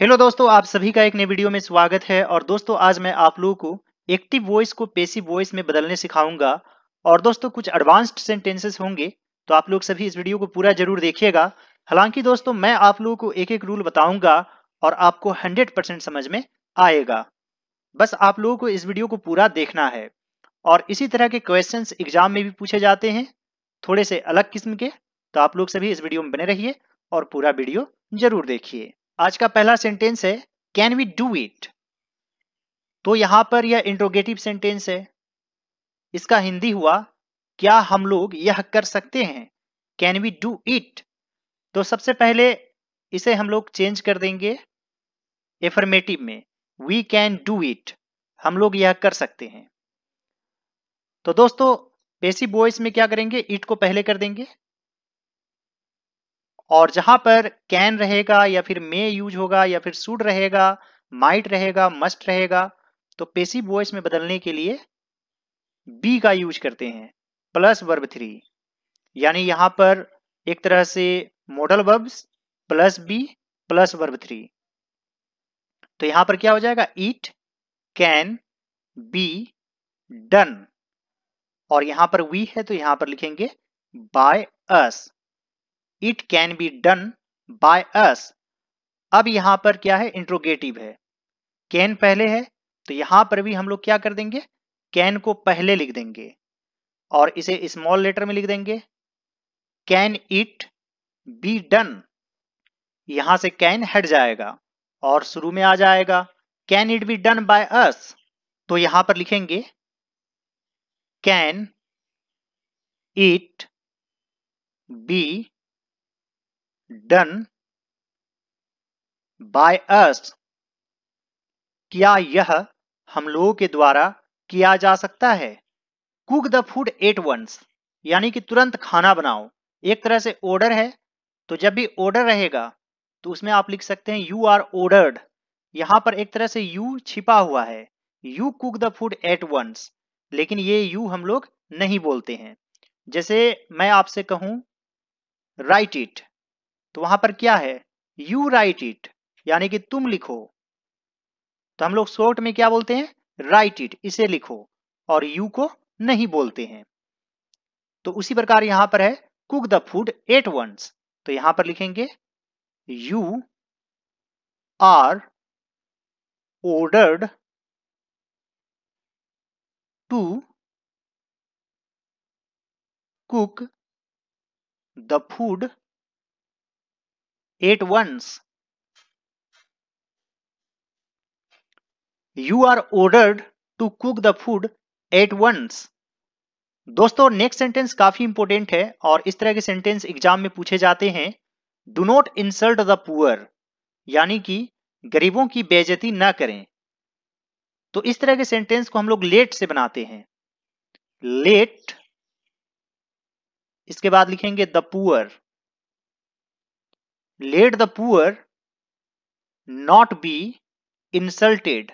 Hello दोस्तों आप सभी का एक नए वीडियो में स्वागत है और दोस्तों आज मैं आप लोगों को एक्टिव वॉइस को पेसिव वॉइस में बदलने सिखाऊंगा और दोस्तों कुछ एडवांस्ड सेंटेंसेस होंगे तो आप लोग सभी इस वीडियो को पूरा जरूर देखिएगा हालांकि दोस्तों मैं आप लोगों को एक एक रूल बताऊंगा और आपको 100% समझ में आएगा बस आप लोगों को इस वीडियो को पूरा देखना है और इसी तरह के क्वेश्चंस एग्जाम में भी पूछे जाते हैं थोड़े से अलग किस्म के तो आप लोग सभी इस वीडियो में बने रहिए और पूरा वीडियो जरूर देखिए आज का पहला सेंटेंस है कैन वी डू इट तो यहां पर यह इंट्रोगेटिव सेंटेंस है इसका हिंदी हुआ क्या हम लोग यह कर सकते हैं कैन वी डू इट तो सबसे पहले इसे हम लोग चेंज कर देंगे एफर्मेटिव में वी कैन डू इट हम लोग यह कर सकते हैं तो दोस्तों पेसी बोइस में क्या करेंगे इट को पहले कर देंगे और जहां पर कैन रहेगा या फिर मे यूज होगा या फिर सुड रहेगा माइट रहेगा मस्ट रहेगा तो पेसी बोइस में बदलने के लिए बी का यूज करते हैं प्लस वर्ब थ्री यानी यहां पर एक तरह से modal verbs plus be plus verb three तो यहां पर क्या हो जाएगा इट कैन बी डन और यहां पर वी है तो यहां पर लिखेंगे by us it can be done by us अब यहां पर क्या है इंट्रोगेटिव है कैन पहले है तो यहां पर भी हम लोग क्या कर देंगे कैन को पहले लिख देंगे और इसे स्मॉल लेटर में लिख देंगे कैन इट बी डन यहां से कैन हट जाएगा और शुरू में आ जाएगा can it be done by us तो यहां पर लिखेंगे can it be done by us क्या यह हम लोगों के द्वारा किया जा सकता है cook the food at once यानी कि तुरंत खाना बनाओ एक तरह से ऑर्डर है तो जब भी ऑर्डर रहेगा तो उसमें आप लिख सकते हैं यू आर ऑर्डर्ड यहां पर एक तरह से यू छिपा हुआ है you cook the food at once लेकिन ये यू हम लोग नहीं बोलते हैं जैसे मैं आपसे कहूं राइट इट तो वहां पर क्या है यू राइट इट यानी कि तुम लिखो तो हम लोग शॉर्ट में क्या बोलते हैं राइट इट इसे लिखो और यू को नहीं बोलते हैं तो उसी प्रकार यहां पर है cook the food at once तो यहां पर लिखेंगे you are ordered to cook the food at once. You are ordered to cook the food at once. दोस्तों नेक्स्ट सेंटेंस काफी इंपॉर्टेंट है और इस तरह के सेंटेंस एग्जाम में पूछे जाते हैं do not insult the poor यानी कि गरीबों की बेजती ना करें तो इस तरह के सेंटेंस को हम लोग लेट से बनाते हैं लेट इसके बाद लिखेंगे the poor let the poor not be insulted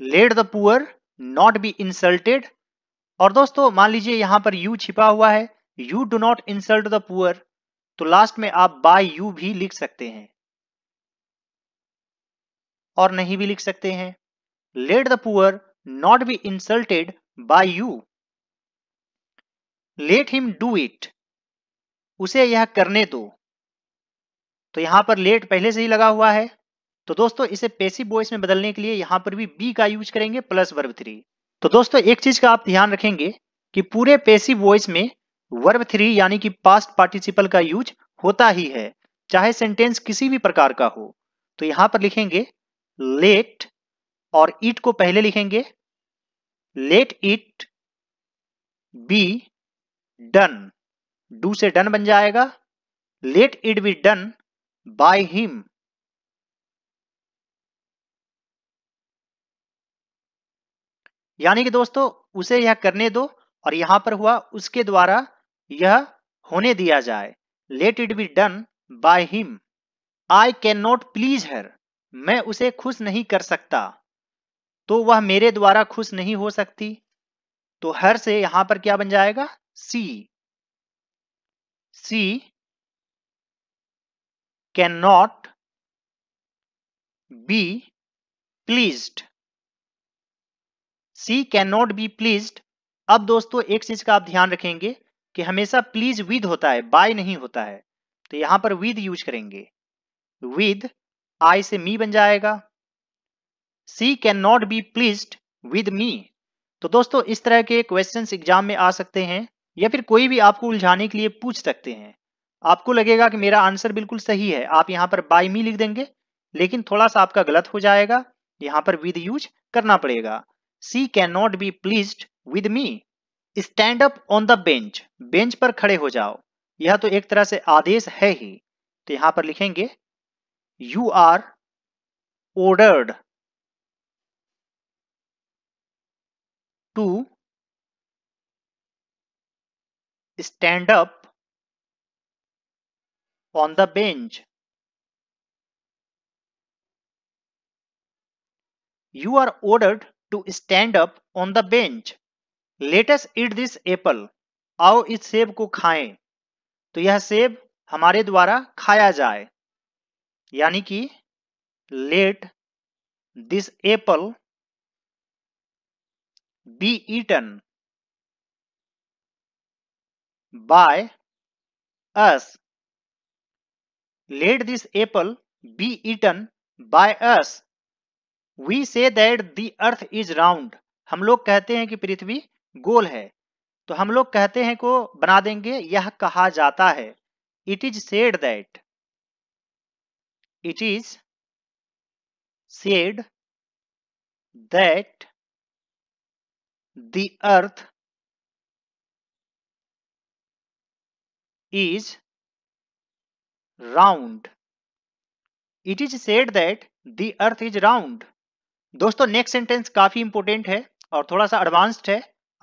let the poor not be insulted और दोस्तों मान लीजिए यहां पर यू छिपा हुआ है you do not insult the poor तो लास्ट में आप बाय यू भी लिख सकते हैं और नहीं भी लिख सकते हैं let the poor not be insulted by you let him do it उसे यह करने दो तो यहां पर लेट पहले से ही लगा हुआ है तो दोस्तों इसे पेसी वॉइस में बदलने के लिए यहां पर भी बी का यूज करेंगे प्लस वर्ब थ्री तो दोस्तों एक चीज का आप ध्यान रखेंगे कि पूरे पेसिव वॉइस में वर्ब थ्री यानी कि पास्ट पार्टिसिपल का यूज होता ही है चाहे सेंटेंस किसी भी प्रकार का हो तो यहां पर लिखेंगे लेट और इट को पहले लिखेंगे let it be done do से डन बन जाएगा let it be done by him यानी कि दोस्तों उसे यह करने दो और यहां पर हुआ उसके द्वारा यह होने दिया जाए let it be done by him I can not please her मैं उसे खुश नहीं कर सकता तो वह मेरे द्वारा खुश नहीं हो सकती तो हर से यहां पर क्या बन जाएगा she she can not be please she can not be please अब दोस्तों एक चीज का आप ध्यान रखेंगे कि हमेशा प्लीज विद होता है बाय नहीं होता है तो यहां पर विद यूज करेंगे विद आई से मी बन जाएगा she can not be please with me तो दोस्तों इस तरह के क्वेश्चन एग्जाम में आ सकते हैं या फिर कोई भी आपको उलझाने के लिए पूछ सकते हैं आपको लगेगा कि मेरा आंसर बिल्कुल सही है आप यहाँ पर बाई मी लिख देंगे लेकिन थोड़ा सा आपका गलत हो जाएगा यहाँ पर विद यूज करना पड़ेगा she can not be please with me stand up on the bench bench पर खड़े हो जाओ यह तो एक तरह से आदेश है ही तो यहाँ पर लिखेंगे you are ordered to stand up on the bench. You are ordered to stand up on the bench. Let us eat this apple. आओ इस सेब को खाएं। तो यह सेब हमारे द्वारा खाया जाए यानी कि let this apple be eaten by us let this apple be eaten by us we say that the earth is round हम लोग कहते हैं कि पृथ्वी गोल है तो हम लोग कहते हैं को बना देंगे यह कहा जाता है it is said that it is said that the earth is round it is said that the earth is round दोस्तों नेक्स्ट सेंटेंस काफी इंपोर्टेंट है और थोड़ा सा एडवांस्ड है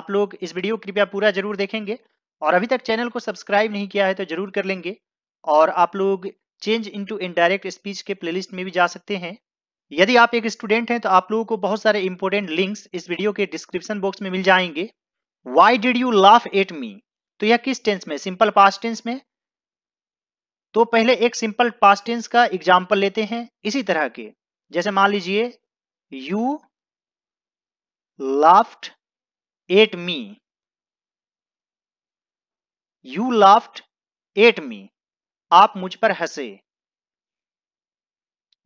आप लोग इस वीडियो कृपया पूरा जरूर देखेंगे और अभी तक चैनल को सब्सक्राइब नहीं किया है तो जरूर कर लेंगे और आप लोग चेंज इनटू इनडायरेक्ट स्पीच के प्लेलिस्ट में भी जा सकते हैं यदि आप एक स्टूडेंट हैं तो आप लोगों को बहुत सारे इंपॉर्टेंट लिंक्स इस वीडियो के डिस्क्रिप्शन बॉक्स में मिल जाएंगे why did you laugh at me तो यह किस टेंस में सिंपल पास टेंस में तो पहले एक सिंपल पास टेंस का एग्जाम्पल लेते हैं इसी तरह के जैसे मान लीजिए you laughed at me you laughed at me आप मुझ पर हंसे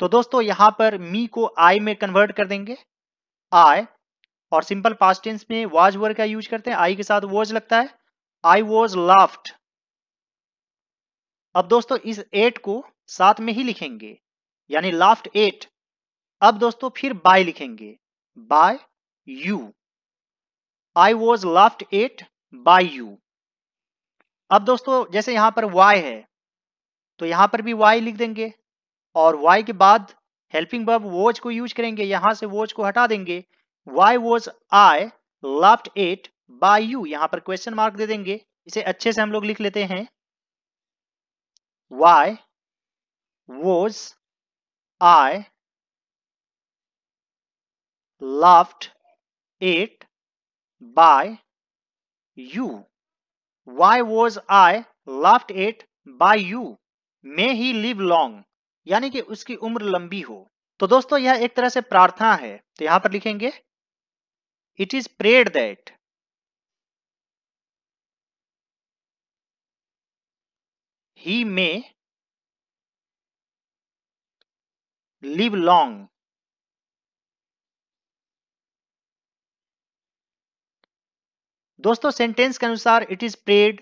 तो दोस्तों यहां पर मी को आई में कन्वर्ट कर देंगे आई और सिंपल पास्ट टेंस में वाज वर्ड का यूज करते हैं आई के साथ वॉज लगता है आई वॉज लाफ्ट अब दोस्तों इस एट को साथ में ही लिखेंगे यानी लाफ्ट एट अब दोस्तों फिर बाय लिखेंगे by you I was laughed at by you अब दोस्तों जैसे यहां पर वाई है तो यहां पर भी वाई लिख देंगे और वाई के बाद हेल्पिंग बब वोज को यूज करेंगे यहां से वोज को हटा देंगे why was I laughed at by you यहां पर क्वेश्चन मार्क दे देंगे इसे अच्छे से हम लोग लिख लेते हैं why was I laughed at by you why was I laughed at by you may he live long यानी कि उसकी उम्र लंबी हो तो दोस्तों यह एक तरह से प्रार्थना है तो यहां पर लिखेंगे it is prayed that he may live long दोस्तों सेंटेंस के अनुसार इट इज प्रेड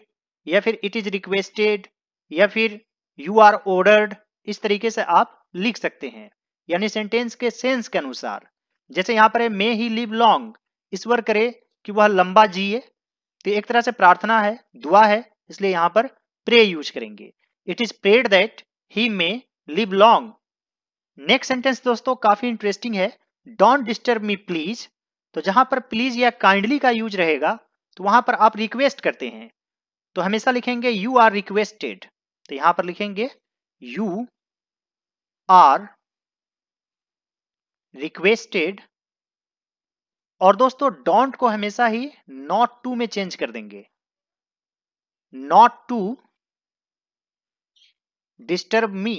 या फिर इट इज रिक्वेस्टेड या फिर यू आर ऑर्डर्ड इस तरीके से आप लिख सकते हैं यानी सेंटेंस के सेंस के अनुसार जैसे यहाँ पर है मे ही लिव लॉन्ग ईश्वर करे कि वह लंबा जिए तो एक तरह से प्रार्थना है दुआ है इसलिए यहाँ पर प्रे यूज करेंगे it is prayed that he may live long next sentence दोस्तों काफी इंटरेस्टिंग है डोंट डिस्टर्ब मी प्लीज तो जहां पर प्लीज या काइंडली का यूज रहेगा तो वहां पर आप रिक्वेस्ट करते हैं तो हमेशा लिखेंगे यू आर रिक्वेस्टेड तो यहां पर लिखेंगे यू आर रिक्वेस्टेड और दोस्तों डोंट को हमेशा ही नॉट टू में चेंज कर देंगे not to disturb me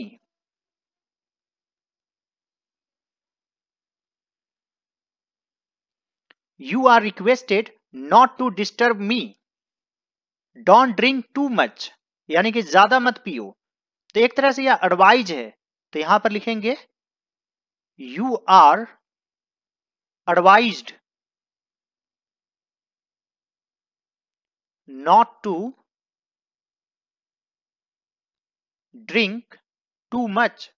you are requested not to disturb me. Don't drink too much. यानी कि ज्यादा मत पियो तो एक तरह से यह एडवाइज है तो यहां पर लिखेंगे you are advise not to drink too much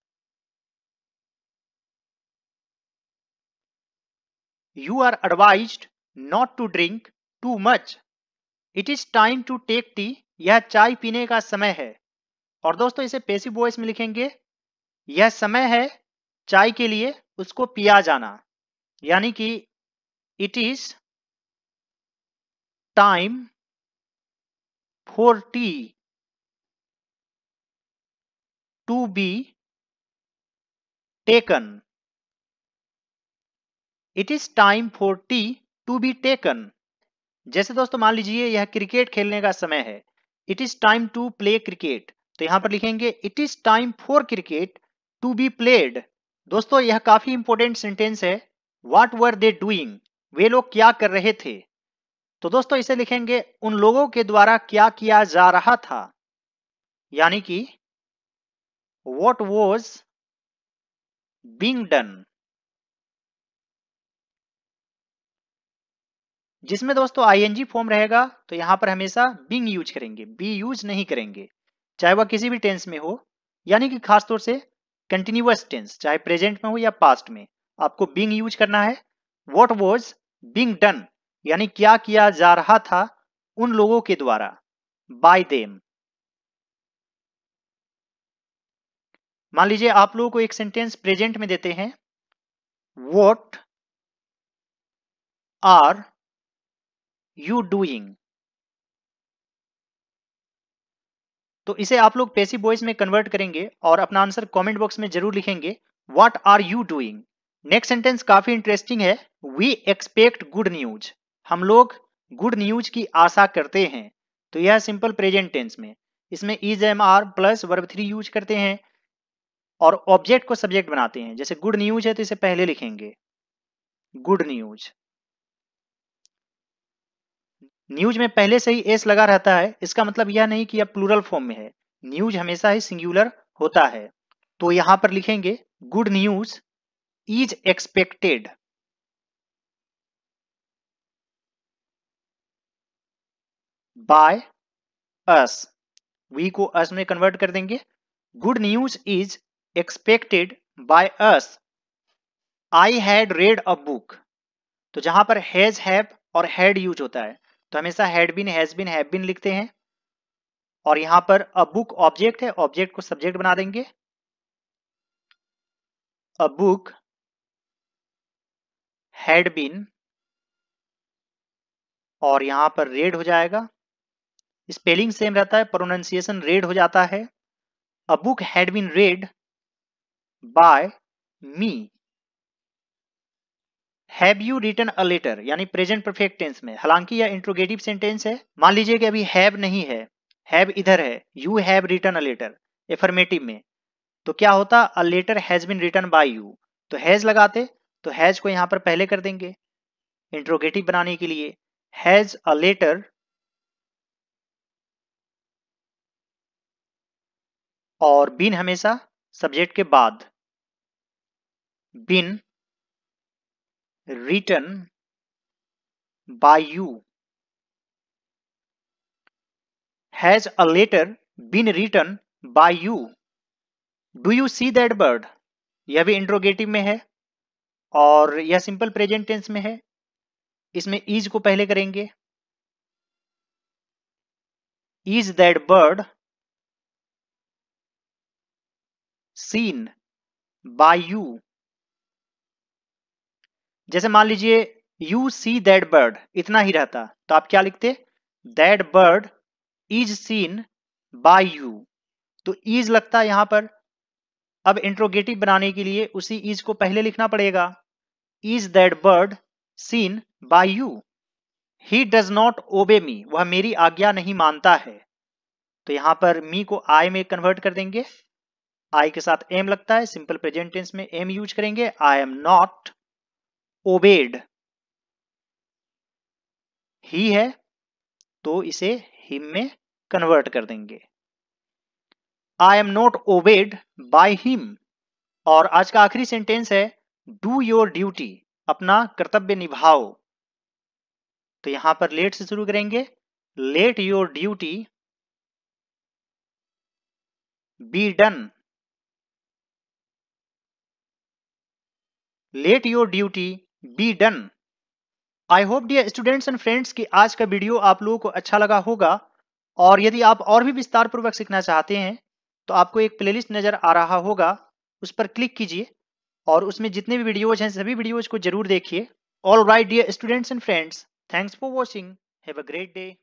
you are advise not to drink too much it is time to take tea यह चाय पीने का समय है और दोस्तों इसे पेसिव वॉइस में लिखेंगे यह समय है चाय के लिए उसको पिया जाना यानी कि it is time for tea to be taken it is time for tea to be taken जैसे दोस्तों मान लीजिए यह क्रिकेट खेलने का समय है it is time to play cricket तो यहां पर लिखेंगे it is time for cricket to be played दोस्तों यह काफी इंपॉर्टेंट सेंटेंस है वाट वर दे डूइंग वे लोग क्या कर रहे थे तो दोस्तों इसे लिखेंगे उन लोगों के द्वारा क्या किया जा रहा था यानी कि वॉट वॉज बींग डन जिसमें दोस्तों आईएनजी फॉर्म रहेगा तो यहां पर हमेशा बिंग यूज करेंगे बी यूज नहीं करेंगे चाहे वह किसी भी टेंस में हो यानी कि खासतौर से कंटिन्यूस टेंस चाहे प्रेजेंट में हो या पास्ट में आपको बिंग यूज करना है वॉट वॉज बिंग डन यानी क्या किया जा रहा था उन लोगों के द्वारा बाय देम मान लीजिए आप लोगों को एक सेंटेंस प्रेजेंट में देते हैं वॉट आर यू डूइंग तो इसे आप लोग पेसी वॉइस में कन्वर्ट करेंगे और अपना आंसर कमेंट बॉक्स में जरूर लिखेंगे what are you doing next sentence काफी इंटरेस्टिंग है वी एक्सपेक्ट गुड न्यूज हम लोग गुड न्यूज की आशा करते हैं तो यह सिंपल प्रेजेंट टेंस में इसमें is am are plus verb three use करते हैं और ऑब्जेक्ट को सब्जेक्ट बनाते हैं जैसे गुड न्यूज है तो इसे पहले लिखेंगे गुड न्यूज न्यूज में पहले से ही एस लगा रहता है इसका मतलब यह नहीं कि यह प्लूरल फॉर्म में है न्यूज हमेशा ही सिंगुलर होता है तो यहां पर लिखेंगे good news is expected by us we को अस में कन्वर्ट कर देंगे good news is expected by us I had read a book तो जहां पर हैज हैव और हैड यूज होता है तो हमेशा had been has been have been लिखते हैं और यहां पर अ बुक ऑब्जेक्ट है ऑब्जेक्ट को सब्जेक्ट बना देंगे अ बुक हैड बिन और यहां पर रेड हो जाएगा स्पेलिंग सेम रहता है प्रोनाउंसिएशन रेड हो जाता है a book had been read by me have you return a letter यानी प्रेजेंट परफेक्ट टेंस में हालांकि यह इंट्रोगेटिव सेंटेंस है मान लीजिए कि अभी हैव नहीं है हैव इधर है you have return a letter affirmative में तो क्या होता a letter has been return by you तो हैज लगाते तो हैज को यहां पर पहले कर देंगे इंट्रोगेटिव बनाने के लिए हैज अ लेटर और बिन हमेशा सब्जेक्ट के बाद been written by you? Has a letter been written by you? Do you see that bird यह भी इंट्रोगेटिव में है और यह सिंपल प्रेजेंट टेंस में है इसमें इज को पहले करेंगे is that bird seen by you जैसे मान लीजिए यू सी दैट बर्ड इतना ही रहता तो आप क्या लिखते that bird is seen by you तो इज लगता है यहां पर अब इंट्रोगेटिव बनाने के लिए उसी इज को पहले लिखना पड़ेगा is that bird seen by you he does not obey me वह मेरी आज्ञा नहीं मानता है तो यहां पर मी को आई में कन्वर्ट कर देंगे आई के साथ एम लगता है सिंपल प्रेजेंट टेंस में एम यूज करेंगे I am not obeyed he है तो इसे हिम में कन्वर्ट कर देंगे I am not obeyed by him और आज का आखिरी सेंटेंस है डू योर ड्यूटी अपना कर्तव्य निभाओ तो यहां पर लेट से शुरू करेंगे let your duty be done let your duty be done I hope dear students and friends कि आज का वीडियो आप लोगों को अच्छा लगा होगा और यदि आप और भी विस्तार पूर्वक सीखना चाहते हैं तो आपको एक प्लेलिस्ट नज़र आ रहा होगा उस पर क्लिक कीजिए और उसमें जितने भी वीडियोज हैं सभी वीडियोज को जरूर देखिए all right dear students and friends thanks for watching have a great day